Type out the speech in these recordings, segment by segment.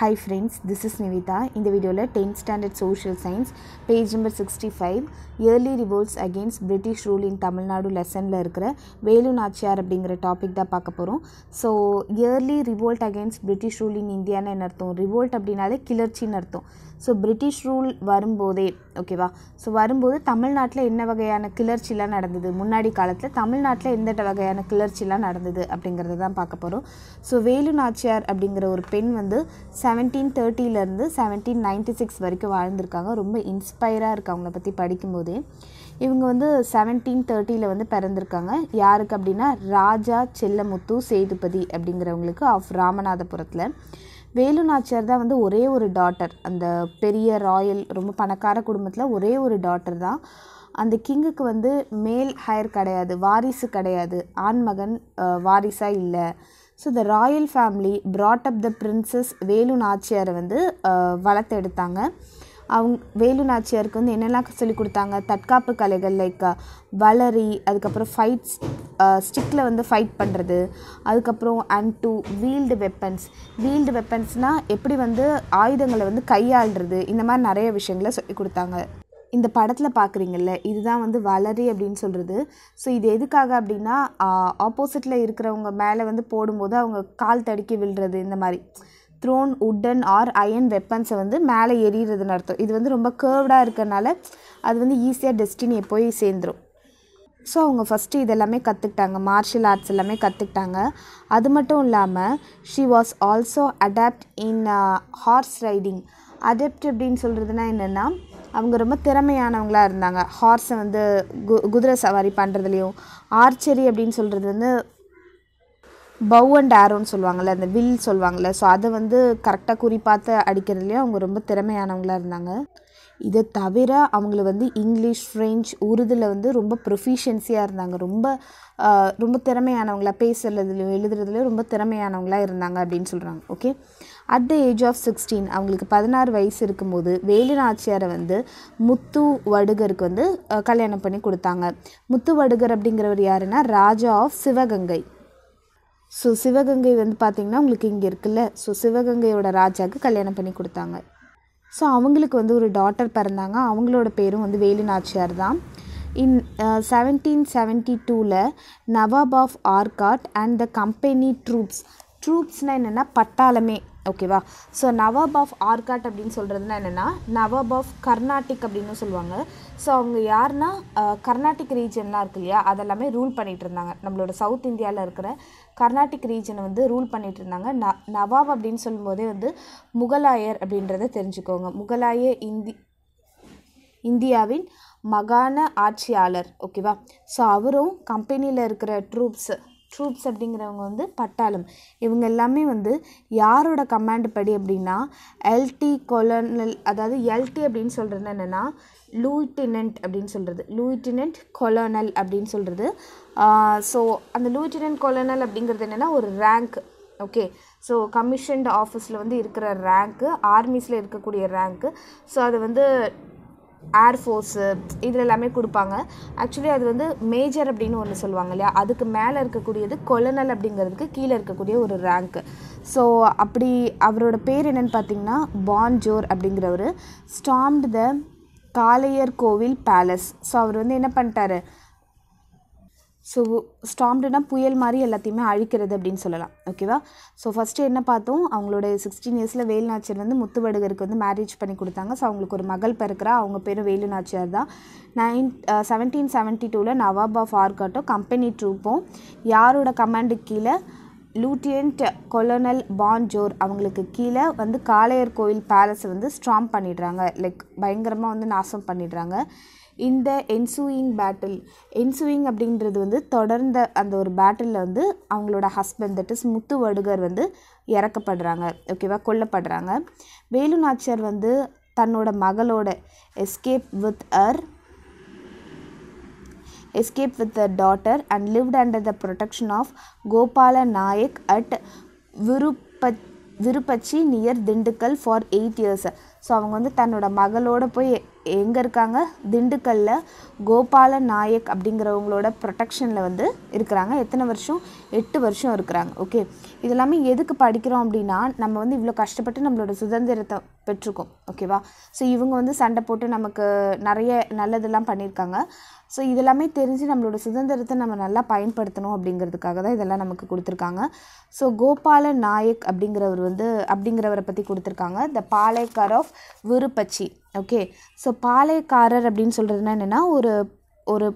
High friends this is Nivitha இந்த வீடியோவில் tenth standard social science page number sixty five early revolts against British rule in Tamil Nadu லெசனில் இருக்கிற வேலு நாச்சியார் அப்படிங்கிற topic தான் பார்க்க போகிறோம் so early revolt against British rule in இந்தியான்னு என்ன அர்த்தம் ரிவோல்ட் அப்படின்னாலே கிளர்ச்சின்னு அர்த்தம் ஸோ பிரிட்டிஷ் ரூல் வரும்போதே ஓகேவா ஸோ வரும்போது தமிழ்நாட்டில் என்ன வகையான கிளர்ச்சிலாம் நடந்தது முன்னாடி காலத்தில் தமிழ்நாட்டில் எந்த வகையான கிளர்ச்சிலாம் நடந்தது அப்படிங்கிறது தான் பார்க்க போகிறோம் ஸோ வேலு நாச்சியார் அப்படிங்கிற ஒரு பெண் வந்து செவன்டீன் தேர்ட்டியிலேருந்து செவன்டீன் நைன்டி சிக்ஸ் வரைக்கும் வாழ்ந்திருக்காங்க ரொம்ப இன்ஸ்பைராக இருக்குது அவங்கள பற்றி படிக்கும்போதே இவங்க வந்து செவன்டீன் தேர்ட்டியில் வந்து பிறந்திருக்காங்க யாருக்கு அப்படின்னா ராஜா செல்லமுத்து சேதுபதி அப்படிங்கிறவங்களுக்கு ஆஃப் ராமநாதபுரத்தில் வேலு நாச்சியார் தான் வந்து ஒரே ஒரு டாட்டர் அந்த பெரிய ராயல் ரொம்ப பணக்கார குடும்பத்தில் ஒரே ஒரு டாட்டர் தான் அந்த கிங்குக்கு வந்து மேல் ஹையர் கிடையாது வாரிசு கிடையாது ஆண்மகன் வாரிசாக இல்லை so the royal family brought up the princess Velu நாச்சியாரை வந்து எடுத்தாங்க அவங்க வேலு நாச்சியாருக்கு வந்து என்னெல்லாம் சொல்லிக் கொடுத்தாங்க தற்காப்பு கலைகள் லைக் வளரி அதுக்கப்புறம் ஃபைட்ஸ் ஸ்டிக்கில் வந்து ஃபைட் பண்ணுறது அதுக்கப்புறம் and to wield weapons wield வெப்பன்ஸ்னால் எப்படி வந்து ஆயுதங்களை வந்து கையாளுறது இந்த மாதிரி நிறைய விஷயங்களை சொல்லிக் கொடுத்தாங்க இந்த படத்தில் பார்க்குறீங்கல்ல இதுதான் வந்து வளரி அப்படின்னு சொல்கிறது ஸோ இது எதுக்காக அப்படின்னா ஆப்போசிட்டில் இருக்கிறவங்க மேலே வந்து போடும்போது அவங்க கால் தடுக்கி விழுறது இந்த மாதிரி த்ரோன் உட்டன் ஆர் அயன் வெப்பன்ஸை வந்து மேலே எரியறதுன்னு அர்த்தம் இது வந்து ரொம்ப கேர்வ்டாக இருக்கிறனால அது வந்து ஈஸியாக டெஸ்டினியை போய் சேர்ந்துடும் ஸோ அவங்க ஃபஸ்ட்டு இதெல்லாமே கற்றுக்கிட்டாங்க மார்ஷியல் ஆர்ட்ஸ் எல்லாமே கற்றுக்கிட்டாங்க அது மட்டும் இல்லாமல் she was also adept in horse riding adept அப்படின்னு சொல்கிறதுனா என்னென்னா அவங்க ரொம்ப திறமையானவங்களாக இருந்தாங்க ஹார்ஸை வந்து கு குதிரை சவாரி பண்ணுறதுலையும் ஆர்ச்சரி அப்படின்னு சொல்கிறது வந்து பவ் அண்ட் ஆரோன்னு சொல்லுவாங்கள்ல அந்த வில் சொல்லுவாங்கள்ல ஸோ அதை வந்து கரெக்டாக குறிப்பாத்து அடிக்கிறதுலையும் அவங்க ரொம்ப திறமையானவங்களாக இருந்தாங்க இதை தவிர அவங்கள வந்து இங்கிலீஷ் ஃப்ரெஞ்ச் உருதில் வந்து ரொம்ப ப்ரொஃபிஷியன்சியாக இருந்தாங்க ரொம்ப ரொம்ப திறமையானவங்களா பேசுறதுலையும் எழுதுறதுலையும் ரொம்ப திறமையானவங்களாக இருந்தாங்க அப்படின்னு சொல்கிறாங்க okay at the age of sixteen அவங்களுக்கு பதினாறு வயசு இருக்கும்போது வேலு நாச்சியாரை வந்து முத்து வடுகருக்கு வந்து கல்யாணம் பண்ணி கொடுத்தாங்க முத்து வடுகர் அப்படிங்கிறவர் யாருன்னா ராஜா ஆஃப் சிவகங்கை ஸோ சிவகங்கை வந்து பார்த்திங்கன்னா உங்களுக்கு இங்கே இருக்குல்ல ஸோ சிவகங்கையோட ராஜாவுக்கு கல்யாணம் பண்ணி கொடுத்தாங்க ஸோ அவங்களுக்கு வந்து ஒரு டாட்டர் பிறந்தாங்க அவங்களோட பேரும் வந்து வேலு நாச்சியார் தான் இன் செவன்டீன் செவன்டி டூவில் Nawab of Arcot and the company troops ட்ரூப்ஸ்னால் என்னென்னா பட்டாளமே ஓகேவா ஸோ நவாப் ஆஃப் ஆர்காட் அப்படின்னு சொல்கிறதுனா என்னென்னா நவாப் ஆஃப் கர்நாடிக் அப்படின்னு சொல்லுவாங்க ஸோ அவங்க யாருன்னா uh, கர்நாடிக் ரீஜன்லாம் இருக்கு இல்லையா அதெல்லாமே ரூல் பண்ணிகிட்டு இருந்தாங்க நம்மளோட சவுத் இந்தியாவில் இருக்கிற கர்நாடிக் ரீஜனை வந்து ரூல் பண்ணிகிட்டு இருந்தாங்க ந நவாப் அப்படின்னு சொல்லும்போதே வந்து முகலாயர் அப்படின்றத தெரிஞ்சுக்கோங்க முகலாய இந்தி இந்தியாவின் மகாண ஆட்சியாளர் ஓகேவா ஸோ அவரும் கம்பெனியில் இருக்கிற ட்ரூப்ஸு ட்ரூப்ஸ் அப்படிங்கிறவங்க வந்து பட்டாளம் இவங்க எல்லாமே வந்து யாரோட கமாண்ட் படி அப்படின்னா எல்டி கொலனல் அதாவது எல்டி அப்படின்னு சொல்கிறது என்னென்னா லூயிட்டினன்ட் அப்படின்னு சொல்கிறது லூயிட்டினன்ட் கொலனல் அப்படின்னு சொல்கிறது ஸோ அந்த லூயிட்டினன்ட் கொலனல் அப்படிங்கிறது என்னென்னா ஒரு ரேங்க் ஓகே ஸோ கமிஷன்ட் ஆஃபீஸில் வந்து இருக்கிற ரேங்க்கு ஆர்மிஸில் இருக்கக்கூடிய ரேங்க்கு ஸோ அது வந்து ஏர் ஃபோர்ஸு இதில் எல்லாமே கொடுப்பாங்க ஆக்சுவலி அது வந்து மேஜர் அப்படின்னு ஒன்று சொல்லுவாங்க இல்லையா அதுக்கு மேலே இருக்கக்கூடியது கொலனல் அப்படிங்கிறதுக்கு கீழே இருக்கக்கூடிய ஒரு ரேங்க்கு ஸோ அப்படி அவரோட பேர் என்னென்னு பார்த்தீங்கன்னா பான்ஜோர் அப்படிங்கிறவர் ஸ்டாம்ப் த காளையர் கோவில் பேலஸ் ஸோ அவர் வந்து என்ன பண்ணிட்டாரு ஸோ ஸ்டாம்ப்டுனா புயல் மாதிரி எல்லாத்தையுமே அழிக்கிறது அப்படின்னு சொல்லலாம் ஓகேவா ஸோ ஃபஸ்ட்டு என்ன பார்த்தோம் அவங்களோட சிக்ஸ்டீன் இயர்ஸில் வேலுநாச்சியார் வந்து முத்துவடுகருக்கு வந்து மேரேஜ் பண்ணி கொடுத்தாங்க ஸோ அவங்களுக்கு ஒரு மகள் பிறக்கிறா அவங்க வேலு வேலுநாச்சியார் தான் நைன் செவன்டீன் செவன்ட்டி டூவில் நவாப் ஆஃப் ஆர்காட்டும் கம்பெனி ட்ரூப்பும் யாரோட கமாண்டு கீழே லூட்டியன்ட் பான் பான்ஜோர் அவங்களுக்கு கீழே வந்து காளையர் கோயில் பேலஸை வந்து ஸ்ட்ராங் பண்ணிடுறாங்க லைக் பயங்கரமாக வந்து நாசம் பண்ணிடுறாங்க இந்த என்சூயிங் பேட்டில் என்சூயிங் அப்படின்றது வந்து தொடர்ந்த அந்த ஒரு பேட்டிலில் வந்து அவங்களோட husband that is Muthu Vadugar வந்து இறக்கப்படுறாங்க ஓகேவா கொல்லப்படுறாங்க வேலு நாச்சியார் வந்து தன்னோட மகளோட escape with her escape with a daughter and lived under the protection of Gopala Nayak at விருப்பத் Virupachi near Dindigul for eight years so அவங்க வந்து தன்னோட மகளோட போய் எங்கே இருக்காங்க திண்டுக்கல்லில் கோபால நாயக் அப்படிங்கிறவங்களோட ப்ரொடெக்ஷனில் வந்து இருக்கிறாங்க எத்தனை வருஷம் எட்டு வருஷம் இருக்கிறாங்க ஓகே இதெல்லாமே எதுக்கு படிக்கிறோம் அப்படின்னா நம்ம வந்து இவ்வளோ கஷ்டப்பட்டு நம்மளோட சுதந்திரத்தை பெற்றுக்கோம் ஓகேவா ஸோ இவங்க வந்து சண்டை போட்டு நமக்கு நிறைய நல்லதெல்லாம் பண்ணியிருக்காங்க ஸோ இதெல்லாமே தெரிஞ்சு நம்மளோட சுதந்திரத்தை நம்ம நல்லா பயன்படுத்தணும் அப்படிங்கிறதுக்காக தான் இதெல்லாம் நமக்கு கொடுத்துருக்காங்க ஸோ கோபால நாயக் அப்படிங்கிறவர் வந்து அப்படிங்கிறவரை பற்றி கொடுத்துருக்காங்க the Palaikar of Virupachi okay so பாலைக்காரர் அப்படின்னு சொல்கிறதுனா என்னென்னா ஒரு ஒரு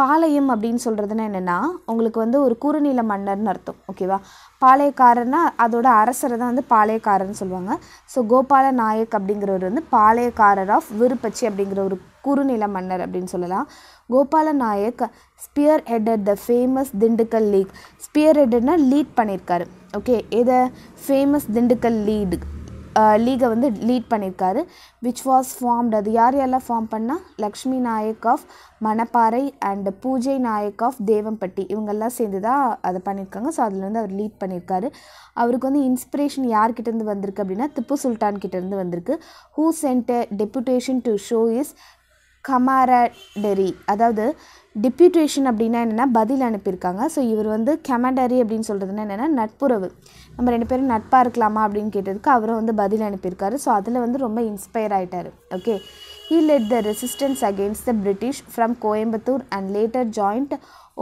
பாளையம் அப்படின்னு சொல்கிறதுனா என்னென்னா உங்களுக்கு வந்து ஒரு குறுநில மன்னர்னு அர்த்தம் ஓகேவா பாளையக்காரர்னா அதோட அரசரை தான் வந்து பாளையக்காரர்னு சொல்லுவாங்க ஸோ கோபால நாயக் அப்படிங்கிறவர் வந்து பாளையக்காரர் ஆஃப் விருப்பச்சி அப்படிங்கிற ஒரு குறுநில மன்னர் அப்படின்னு சொல்லலாம் Gopala Nayak spear header the famous Dindigul league spear ஹெட்டர்னால் லீட் பண்ணியிருக்காரு ஓகே எதை ஃபேமஸ் திண்டுக்கல் லீடு லீகை வந்து லீட் பண்ணியிருக்காரு விச் வாஸ் ஃபார்ம்டு அது யார் யாரெல்லாம் ஃபார்ம் பண்ணால் Lakshmi Nayak of Manapparai and Poojai Nayak of தேவம்பட்டி இவங்கெல்லாம் சேர்ந்து தான் அதை பண்ணியிருக்காங்க ஸோ அதில் வந்து அவர் லீட் பண்ணியிருக்காரு அவருக்கு வந்து இன்ஸ்பிரேஷன் யார்கிட்டேருந்து வந்திருக்கு அப்படின்னா திப்பு சுல்தான் கிட்டேருந்து வந்திருக்கு who sent deputation to show his camaraderie அதாவது டிப்யூட்டேஷன் அப்படின்னா என்னென்னா பதில் அனுப்பியிருக்காங்க ஸோ இவர் வந்து கெமடரி அப்படின்னு சொல்கிறதுனா என்னென்னா நட்புறவு நம்ம ரெண்டு பேரும் நட்பாக இருக்கலாமா அப்படின்னு கேட்டதுக்கு அவரும் வந்து பதில் அனுப்பியிருக்காரு ஸோ அதில் வந்து ரொம்ப இன்ஸ்பயர் ஆகிட்டார் okay he led the resistance against the British from Coimbatore and later joined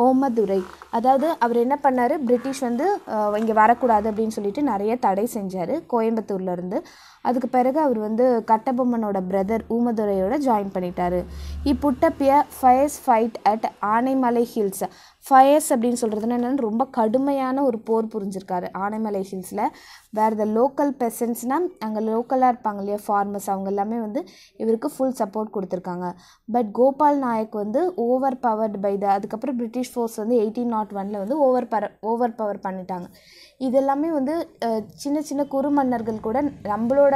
Oomadurai அதாவது அவர் என்ன பண்ணார் பிரிட்டிஷ் வந்து இங்கே வரக்கூடாது அப்படின்னு சொல்லிட்டு நிறைய தடை செஞ்சார் கோயம்புத்தூர்லேருந்து அதுக்கு பிறகு அவர் வந்து கட்டபொம்மனோட பிரதர் ஊமதுரையோட ஜாயின் பண்ணிட்டாரு இப்புட்டப்பிய fierce fight at Anaimalai hills fierce அப்படின்னு சொல்கிறது என்னென்னு ரொம்ப கடுமையான ஒரு போர் புரிஞ்சிருக்காரு ஆனைமலை ஹில்ஸில் வேறு த லோக்கல் பெசன்ஸ்னால் அங்கே லோக்கலாக இருப்பாங்க இல்லையா ஃபார்மர்ஸ் அவங்க எல்லாமே வந்து இவருக்கு ஃபுல் சப்போர்ட் கொடுத்துருக்காங்க பட் கோபால் நாயக் வந்து ஓவர் பவர்டு பை த அதுக்கப்புறம் பிரிட்டிஷ் ஃபோர்ஸ் வந்து எயிட்டீன் நாட் ஒனில் வந்து ஓவர் பவர் ஓவர் பவர் பண்ணிட்டாங்க இதெல்லாமே வந்து சின்ன சின்ன குறு மன்னர்கள் கூட நம்மளோட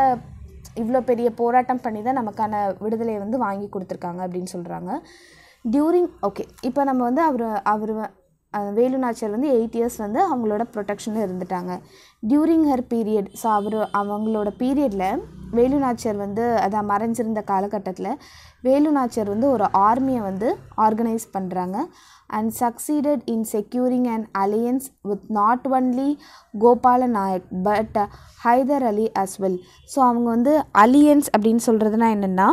இவ்வளோ பெரிய போராட்டம் பண்ணி தான் நமக்கான விடுதலையை வந்து வாங்கி கொடுத்துருக்காங்க அப்படின்னு சொல்கிறாங்க டியூரிங் ஓகே இப்போ நம்ம வந்து அவர் அவர் வேலு நாச்சர் வந்து எயிட் இயர்ஸ் வந்து அவங்களோட ப்ரொடெக்ஷனில் இருந்துட்டாங்க டியூரிங் ஹர் பீரியட் ஸோ அவர் அவங்களோட பீரியடில் வேலு நாச்சர் வந்து அதை மறைஞ்சிருந்த காலகட்டத்தில் வேலு நாச்சர் வந்து ஒரு ஆர்மியை வந்து ஆர்கனைஸ் பண்ணுறாங்க and succeeded in securing an alliance with not only Gopala Nayak but Ali uh, Ali as well. So அவங்க வந்து அலியன்ஸ் அப்படின்னு சொல்கிறதுனா என்னென்னா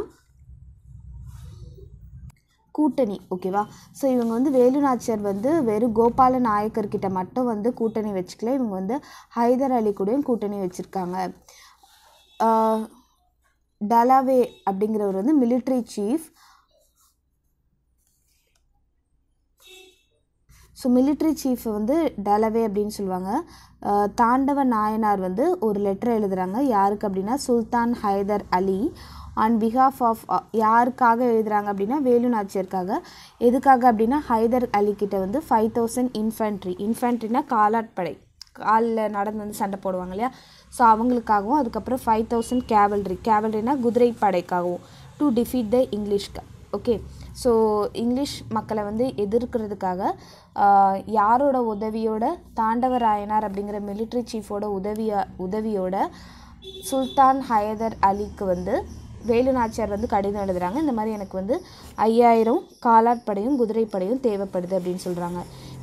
கூட்டணி ஓகேவா ஸோ இவங்க வந்து வேலுநாச்சர் வந்து வெறும் கோபால நாயக்கர்கிட்ட மட்டும் வந்து கூட்டணி வச்சுக்கல இவங்க வந்து ஹைதர் அலி கூடயும் கூட்டணி வச்சுருக்காங்க டலாவே அப்படிங்கிறவர் வந்து military chief so military chief வந்து டலவே அப்படின்னு சொல்லுவாங்க தாண்டவ நாயனார் வந்து ஒரு லெட்டர் எழுதுகிறாங்க யாருக்கு அப்படின்னா Sultan Hyder Ali on behalf of யாருக்காக எழுதுகிறாங்க அப்படின்னா வேலு நாச்சியருக்காக எதுக்காக அப்படின்னா ஹைதர் அலி கிட்ட வந்து ஃபைவ் தௌசண்ட் இன்ஃபென்ட்ரி இன்ஃபென்ட்ரினா காலாட்படை காலில் நடந்து வந்து சண்டை போடுவாங்க இல்லையா ஸோ அவங்களுக்காகவும் அதுக்கப்புறம் ஃபைவ் தௌசண்ட் கேவல்ரி கேவல்ரினா குதிரை படைக்காகவும் டு டிஃபீட் த இங்கிலீஷ்க்கு ஓகே ஸோ இங்கிலீஷ் மக்களை வந்து எதிர்க்கிறதுக்காக யாரோட உதவியோட தாண்டவராயனார் அப்படிங்கிற மிலிட்ரி சீஃபோட உதவியா உதவியோட சுல்தான் ஹயதர் அலிக்கு வந்து வேலு நாச்சியார் வந்து கடிதம் எழுதுகிறாங்க இந்த மாதிரி எனக்கு வந்து ஐயாயிரம் காலாட்படையும் குதிரைப்படையும் தேவைப்படுது அப்படின்னு சொல்கிறாங்க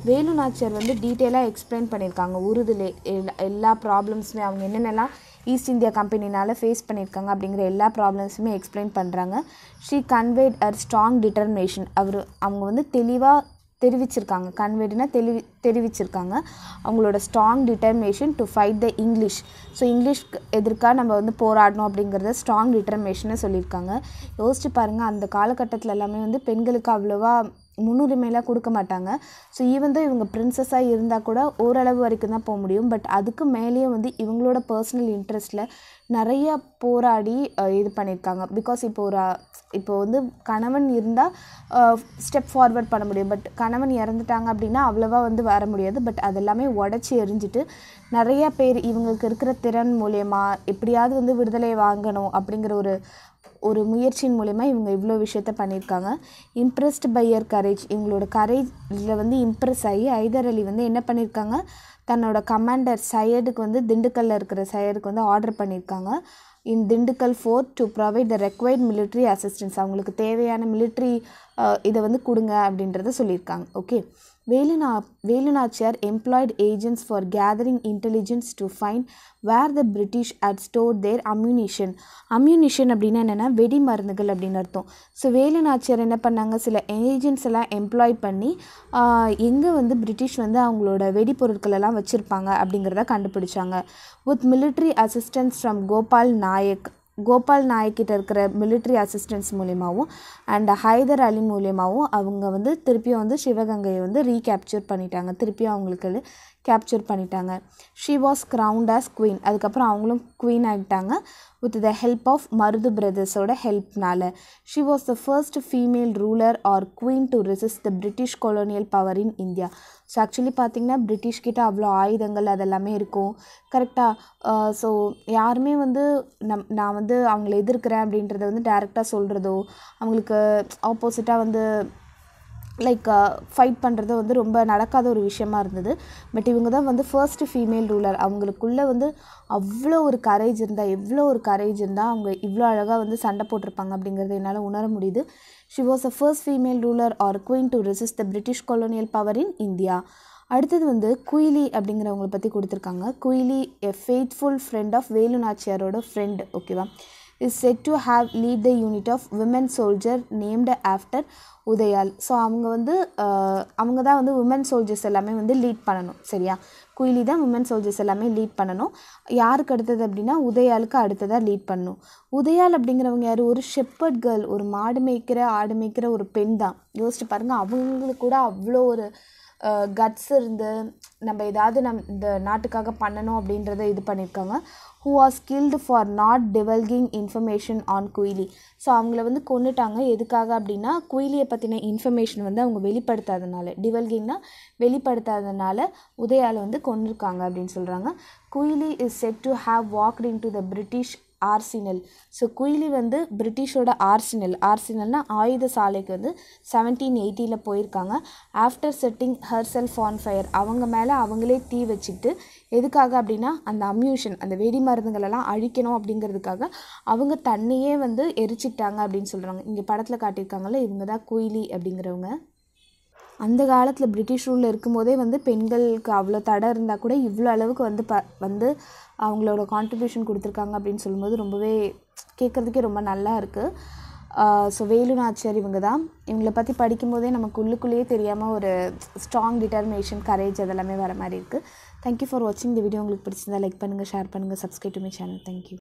வேலு நாச்சியார் வந்து டீட்டெயிலாக எக்ஸ்பிளைன் பண்ணியிருக்காங்க உருதுலே எல்லா ப்ராப்ளம்ஸுமே அவங்க என்னென்னலாம் ஈஸ்ட் இந்தியா கம்பெனினால் ஃபேஸ் பண்ணியிருக்காங்க அப்படிங்கிற எல்லா ப்ராப்ளம்ஸுமே எக்ஸ்பிளைன் பண்ணுறாங்க she conveyed her strong determination அவர் அவங்க வந்து தெளிவாக தெரிவிச்சிருக்காங்க கன்வேட்னா தெளிவி தெரிவிச்சிருக்காங்க அவங்களோட strong determination to fight the English so இங்கிலீஷ்க்கு எதிர்க்காக நம்ம வந்து போராடணும் அப்படிங்கிறத ஸ்ட்ராங் டிட்டர்மினேஷனை சொல்லியிருக்காங்க யோசிச்சு பாருங்கள் அந்த காலகட்டத்தில் எல்லாமே வந்து பெண்களுக்கு அவ்வளோவா முன்னுரிமையெல்லாம் கொடுக்க மாட்டாங்க ஸோ ஈவன் தான் இவங்க பிரின்சஸாக இருந்தால் கூட ஓரளவு வரைக்கும் தான் போக முடியும் பட் அதுக்கு மேலேயே வந்து இவங்களோட பர்சனல் இன்ட்ரெஸ்ட்டில் நிறைய போராடி இது பண்ணியிருக்காங்க பிகாஸ் இப்போ ஒரு இப்போ வந்து கணவன் இருந்தால் ஸ்டெப் ஃபார்வர்ட் பண்ண முடியும் பட் கணவன் இறந்துட்டாங்க அப்படின்னா அவ்வளோவா வந்து வர முடியாது பட் அதெல்லாமே உடச்சி எரிஞ்சிட்டு நிறைய பேர் இவங்களுக்கு இருக்கிற திறன் மூலயமா எப்படியாவது வந்து விடுதலை வாங்கணும் அப்படிங்கிற ஒரு ஒரு முயற்சியின் மூலிமா இவங்க இவ்வளோ விஷயத்த பண்ணியிருக்காங்க இம்ப்ரெஸ்ட் பை யர் கரேஜ் இவங்களோட கரேஜில் வந்து இம்ப்ரெஸ் ஆகி ஐதர் அலி வந்து என்ன பண்ணியிருக்காங்க தன்னோட கமாண்டர் சையடுக்கு வந்து திண்டுக்கல்ல இருக்கிற சையடுக்கு வந்து ஆர்டர் பண்ணியிருக்காங்க in Dindigul fort to provide the required military assistance அவங்களுக்கு தேவையான மிலிட்ரி இதை வந்து கொடுங்க அப்படின்றத சொல்லியிருக்காங்க ஓகே வேலுநா Velu Nachiyar employed agents for gathering intelligence to find where the British at store their ammunition. Ammunition அப்படின்னா என்னென்னா வெடி மருந்துகள் அப்படின்னு அர்த்தம் ஸோ வேலுநாச்சியார் என்ன பண்ணாங்க சில ஏஜென்ட்ஸ் எல்லாம் எம்ப்ளாய் பண்ணி எங்கே வந்து பிரிட்டிஷ் வந்து அவங்களோட வெடிப்பொருட்கள் எல்லாம் வச்சுருப்பாங்க அப்படிங்கிறத கண்டுபிடிச்சாங்க with military assistance from Gopal Nayak Gopal நாயக்கிட்ட இருக்கிற மிலிட்ரி அசிஸ்டன்ஸ் மூலியமாகவும் அண்ட் ஹைதர் அலி மூலியமாகவும் அவங்க வந்து திருப்பியும் வந்து சிவகங்கையை வந்து ரீகேப்சர் பண்ணிட்டாங்க திருப்பியும் அவங்களுக்கு கேப்சர் பண்ணிட்டாங்க she was crowned as queen அதுக்கப்புறம் அவங்களும் குவீன் ஆகிட்டாங்க with the help of Marudhu பிரதர்ஸோட ஹெல்ப்னால she was the first female ruler or queen to resist the British colonial power in India so actually பார்த்திங்கன்னா பிரிட்டிஷ்கிட்ட அவ்வளோ ஆயுதங்கள் அதெல்லாமே இருக்கும் கரெக்டாக ஸோ யாருமே வந்து நம் நான் வந்து அவங்கள எதிர்க்கிறேன் அப்படின்றத வந்து டேரெக்டாக சொல்கிறதோ அவங்களுக்கு ஆப்போசிட்டாக வந்து லைக் ஃபைட் பண்ணுறது வந்து ரொம்ப நடக்காத ஒரு விஷயமா இருந்தது பட் இவங்க தான் வந்து ஃபர்ஸ்ட்டு ஃபீமேல் ரூலர் அவங்களுக்குள்ளே வந்து அவ்வளோ ஒரு கரேஜ் இருந்தால் எவ்வளோ ஒரு கரேஜ் இருந்தால் அவங்க இவ்வளோ அழகாக வந்து சண்டை போட்டிருப்பாங்க அப்படிங்கிறது என்னால் உணர முடியுது she was a first female ruler or queen to resist the British colonial power in India அடுத்தது வந்து குயிலி அப்படிங்கிறவங்களை பற்றி கொடுத்துருக்காங்க Kuyili a faithful friend of Velu நாச்சியாரோட ஃப்ரெண்டு ஓகேவா is set to have led the unit of women soldier named after Udaiyal so அவங்க வந்து அவங்க தான் வந்து உமன் சோல்ஜர்ஸ் எல்லாமே வந்து லீட் பண்ணணும் சரியா குயிலி தான் உமன் சோல்ஜர்ஸ் எல்லாமே லீட் பண்ணணும் யாருக்கு அடுத்தது அப்படின்னா உதயாலுக்கு அடுத்ததாக லீட் பண்ணணும் உதயால் அப்படிங்கிறவங்க யார் ஒரு ஷெப்பர்ட் கேர்ள் ஒரு மாடு மேய்க்கிற ஆடு மேய்க்கிற ஒரு பெண் தான் யோசிச்சு பாருங்கள் அவங்களுக்கு கூட அவ்வளோ ஒரு கட்ஸ் இருந்து நம்ம ஏதாவது நம் இந்த நாட்டுக்காக பண்ணணும் அப்படின்றத இது பண்ணியிருக்காங்க who are skilled for not divulging information on Kuyili so அவங்கள வந்து கொண்டுட்டாங்க எதுக்காக அப்படின்னா குயிலியை பற்றின இன்ஃபர்மேஷன் வந்து அவங்க வெளிப்படுத்தாதனால டிவல்கிங்னா வெளிப்படுத்தாதனால உதயால் வந்து கொண்டிருக்காங்க அப்படின்னு சொல்கிறாங்க Kuyili is set to have walked to the British arsenal so Kuyili வந்து பிரிட்டிஷோட ஆர்சினல் ஆர்சினல்னால் ஆயுத சாலைக்கு வந்து செவன்டீன் எயிட்டியில் போயிருக்காங்க after setting herself on fire அவங்க மேலே அவங்களே தீ வச்சுட்டு எதுக்காக அப்படின்னா அந்த அம்யூஷன் அந்த வெடி மருந்துகளெல்லாம் அழிக்கணும் அப்படிங்கிறதுக்காக அவங்க தன்னையே வந்து எரிச்சிட்டாங்க அப்படின்னு சொல்கிறாங்க இங்கே படத்தில் காட்டியிருக்காங்கல்ல இவங்க தான் குயிலி அப்படிங்கிறவங்க அந்த காலத்தில் பிரிட்டிஷ் ரூலில் இருக்கும்போதே வந்து பெண்களுக்கு அவ்வளோ தடை இருந்தால் கூட இவ்வளோ அளவுக்கு வந்து ப வந்து அவங்களோட கான்ட்ரிபியூஷன் கொடுத்துருக்காங்க அப்படின்னு சொல்லும்போது ரொம்பவே கேட்குறதுக்கே ரொம்ப நல்லா இருக்குது ஸோ வேலு இவங்க தான் இவங்கள பற்றி படிக்கும்போதே நமக்கு உள்ளுக்குள்ளேயே தெரியாமல் ஒரு ஸ்ட்ராங் டிட்டர்மினேஷன் கரேஜ் அதெல்லாமே வர மாதிரி இருக்குது தேங்க்யூ ஃபார் வாட்சிங் இந்த வீடியோ உங்களுக்கு பிடிச்சிருந்தா லைக் பண்ணுங்கள் ஷேர் பண்ணுங்கள் subscribe to my channel thank you